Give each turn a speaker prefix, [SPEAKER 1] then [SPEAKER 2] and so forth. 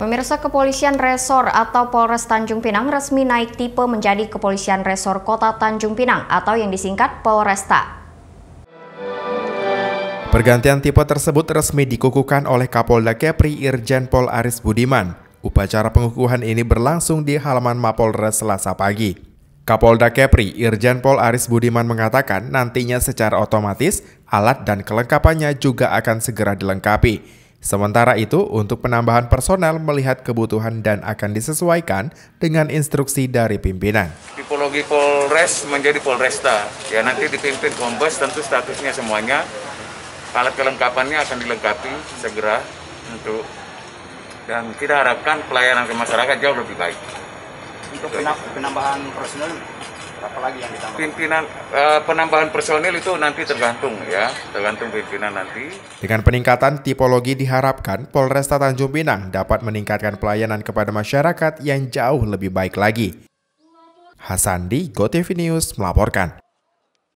[SPEAKER 1] Pemirsa Kepolisian Resor atau Polres Tanjung Pinang resmi naik tipe menjadi Kepolisian Resor Kota Tanjung Pinang atau yang disingkat Polresta.
[SPEAKER 2] Pergantian tipe tersebut resmi dikukuhkan oleh Kapolda Kepri Irjen Pol Aris Budiman. Upacara pengukuhan ini berlangsung di halaman Mapolres Selasa pagi. Kapolda Kepri Irjen Pol Aris Budiman mengatakan nantinya secara otomatis alat dan kelengkapannya juga akan segera dilengkapi Sementara itu, untuk penambahan personel melihat kebutuhan dan akan disesuaikan dengan instruksi dari pimpinan.
[SPEAKER 3] Tipologi Polres menjadi Polresta. Ya nanti dipimpin Kombes tentu statusnya semuanya. Alat kelengkapannya akan dilengkapi segera untuk dan kita harapkan pelayanan ke masyarakat jauh lebih baik.
[SPEAKER 4] Untuk penambahan personel
[SPEAKER 3] apalagi yang ditambah? Pimpinan uh, penambahan personil itu nanti tergantung ya, tergantung pimpinan nanti.
[SPEAKER 2] Dengan peningkatan tipologi diharapkan Polresta Tanjung Pinang dapat meningkatkan pelayanan kepada masyarakat yang jauh lebih baik lagi. Hasandi GoTV News melaporkan.